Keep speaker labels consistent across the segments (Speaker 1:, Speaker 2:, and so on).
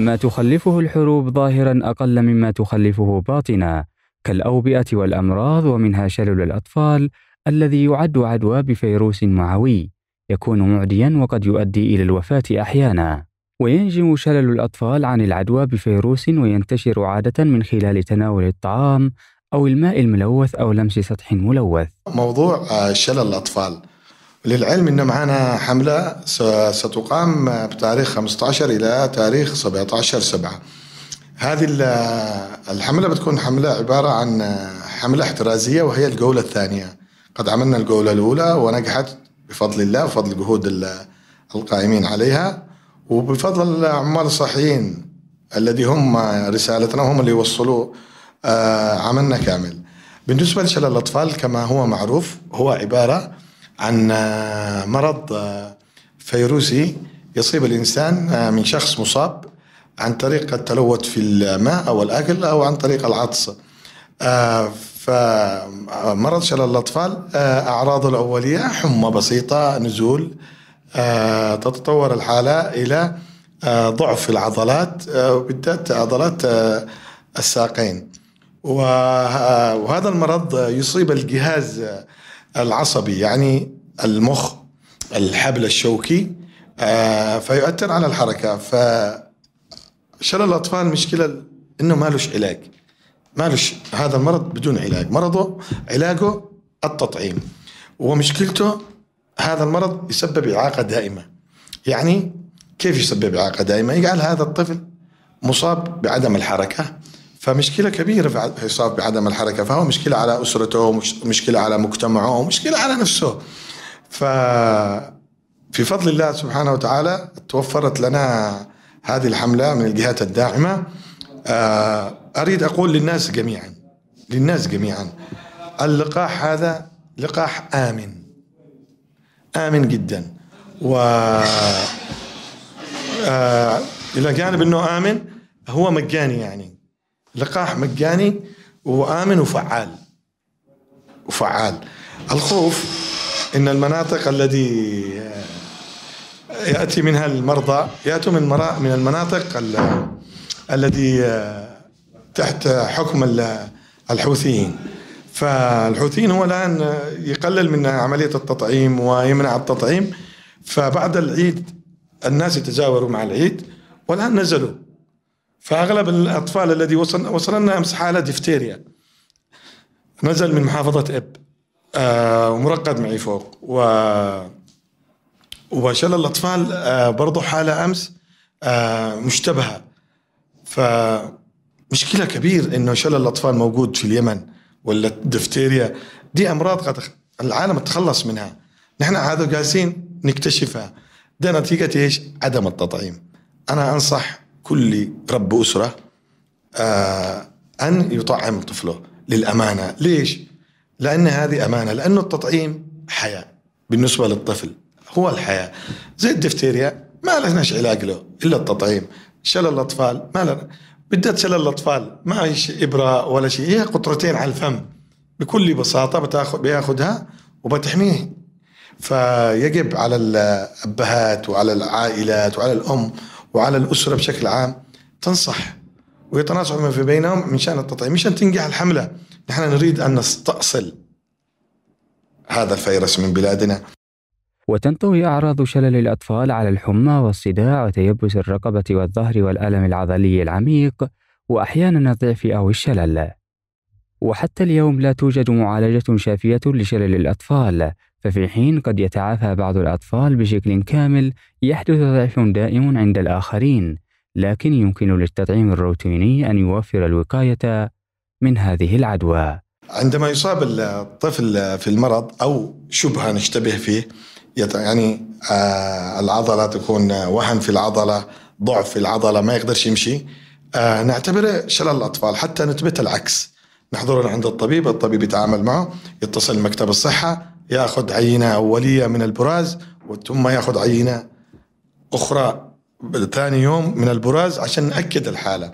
Speaker 1: ما تخلفه الحروب ظاهرا أقل مما تخلفه باطنا كالأوبئة والأمراض ومنها شلل الأطفال الذي يعد عدوى بفيروس معوي يكون معديا وقد يؤدي إلى الوفاة أحيانا وينجم شلل الأطفال عن العدوى بفيروس وينتشر عادة من خلال تناول الطعام أو الماء الملوث أو لمس سطح ملوث
Speaker 2: موضوع آه، شلل الأطفال للعلم ان معانا حمله ستقام بتاريخ 15 الى تاريخ 17 7 هذه الحمله بتكون حمله عباره عن حمله احترازيه وهي الجوله الثانيه قد عملنا الجوله الاولى ونجحت بفضل الله وفضل جهود القائمين عليها وبفضل العمال الصحيين الذي هم رسالتنا هم اللي يوصلوا آه، عملنا كامل بالنسبه لشلل الاطفال كما هو معروف هو عباره عن مرض فيروسي يصيب الإنسان من شخص مصاب عن طريق التلوث في الماء أو الأكل أو عن طريق العطس آه، فمرض شلل الأطفال آه، أعراضه الأولية حمى بسيطة نزول آه، تتطور الحالة إلى ضعف العضلات وبالذات عضلات الساقين وهذا المرض يصيب الجهاز العصبي يعني المخ الحبل الشوكي آه، فيؤثر على الحركة فشلل الأطفال مشكلة إنه ما لهش علاج ما لهش هذا المرض بدون علاج مرضه علاجه التطعيم ومشكلته هذا المرض يسبب إعاقة دائمة يعني كيف يسبب إعاقة دائمة يجعل هذا الطفل مصاب بعدم الحركة فمشكلة كبيرة في يصاب بعدم الحركة فهو مشكلة على أسرته مشكلة على مجتمعه مشكلة على نفسه ف في فضل الله سبحانه وتعالى توفرت لنا هذه الحملة من الجهات الداعمة آه، أريد أقول للناس جميعا للناس جميعا اللقاح هذا لقاح آمن آمن جدا و آه، إلى جانب أنه آمن هو مجاني يعني لقاح مجاني وآمن وفعال وفعال الخوف ان المناطق التي آه، ياتي منها المرضى ياتوا من من المناطق التي آه، تحت حكم الحوثيين فالحوثيين هو الان يقلل من عمليه التطعيم ويمنع التطعيم فبعد العيد الناس يتجاوروا مع العيد والان نزلوا فأغلب الأطفال الذي وصل وصلنا أمس حالة دفتيريا نزل من محافظة إب آه ومرقد معي فوق و وشل الأطفال آه برضو حالة أمس آه مشتبهة فمشكلة كبير إنه شلل الأطفال موجود في اليمن ولا الدفتيريا دي أمراض قد العالم تخلص منها نحن هذا جالسين نكتشفها ده نتيجة إيش عدم التطعيم أنا أنصح كل رب أسرة آه، أن يطعم طفله للأمانة ليش؟ لأن هذه أمانة لأنه التطعيم حياة بالنسبة للطفل هو الحياة زي الدفتيريا ما لناش علاج له إلا التطعيم شلل الأطفال ما لنا بدها شلل الأطفال ما هيش إبرة ولا شيء هي قطرتين على الفم بكل بساطة بتاخذ بياخذها وبتحميه فيجب على الأبهات وعلى العائلات وعلى الأم وعلى الأسرة بشكل عام تنصح ويتناصحوا فيما بينهم من شأن التطعيم مشان تنجح الحملة نحن نريد أن نستأصل هذا الفيروس من بلادنا
Speaker 1: وتنطوي أعراض شلل الأطفال على الحمى والصداع وتيبس الرقبة والظهر والألم العضلي العميق وأحيانا الضعف أو الشلل وحتى اليوم لا توجد معالجة شافية لشلل الأطفال ففي حين قد يتعافى بعض الأطفال بشكل كامل يحدث ضعف دائم عند الآخرين لكن يمكن للتطعيم الروتيني أن يوفر الوقاية من هذه العدوى
Speaker 2: عندما يصاب الطفل في المرض أو شبهة نشتبه فيه يعني آه، العضلة تكون وهن في العضلة ضعف في العضلة ما يقدرش يمشي آه، نعتبره شلل الأطفال حتى نثبت العكس نحضره عند الطبيب الطبيب يتعامل معه يتصل مكتب الصحة ياخذ عينه اوليه من البراز ثم ياخذ عينه اخرى ثاني يوم من البراز عشان ناكد الحاله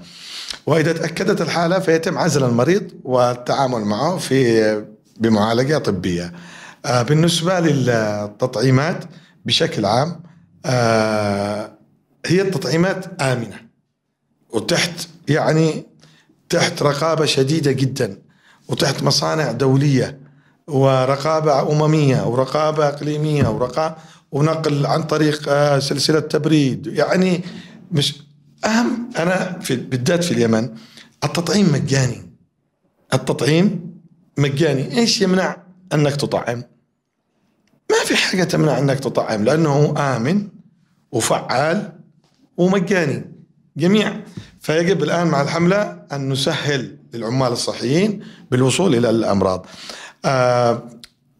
Speaker 2: واذا تاكدت الحاله فيتم عزل المريض والتعامل معه في بمعالجه طبيه آه، بالنسبه للتطعيمات بشكل عام آه، هي التطعيمات امنه وتحت يعني تحت رقابه شديده جدا وتحت مصانع دوليه ورقابة أممية ورقابة إقليمية ورقابة ونقل عن طريق آه، سلسلة تبريد يعني مش أهم أنا في بالذات في اليمن التطعيم مجاني التطعيم مجاني إيش يمنع أنك تطعم ما في حاجة تمنع أنك تطعم لأنه آمن وفعال ومجاني جميع فيجب الآن مع الحملة أن نسهل للعمال الصحيين بالوصول إلى الأمراض آه،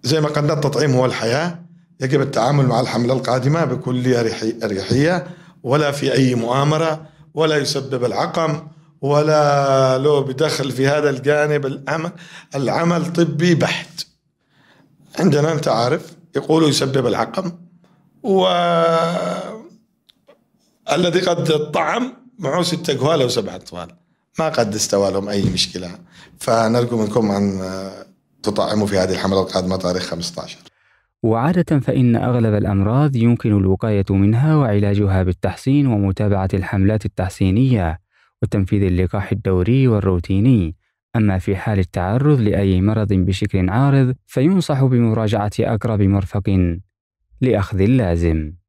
Speaker 2: زي ما قلنا التطعيم هو الحياة يجب التعامل مع الحملة القادمة بكل أريحية ولا في أي مؤامرة ولا يسبب العقم ولا له بدخل في هذا الجانب العمل العمل طبي بحت عندنا أنت عارف يقولوا يسبب العقم و الذي قد طعم معه ستة أقوال أو سبعة أطفال ما قد استوى لهم أي مشكلة فنرجو منكم أن تطعمه في هذه الحملة القادمة تاريخ 15
Speaker 1: وعادة فإن أغلب الأمراض يمكن الوقاية منها وعلاجها بالتحسين ومتابعة الحملات التحسينية وتنفيذ اللقاح الدوري والروتيني أما في حال التعرض لأي مرض بشكل عارض فينصح بمراجعة أقرب مرفق لأخذ اللازم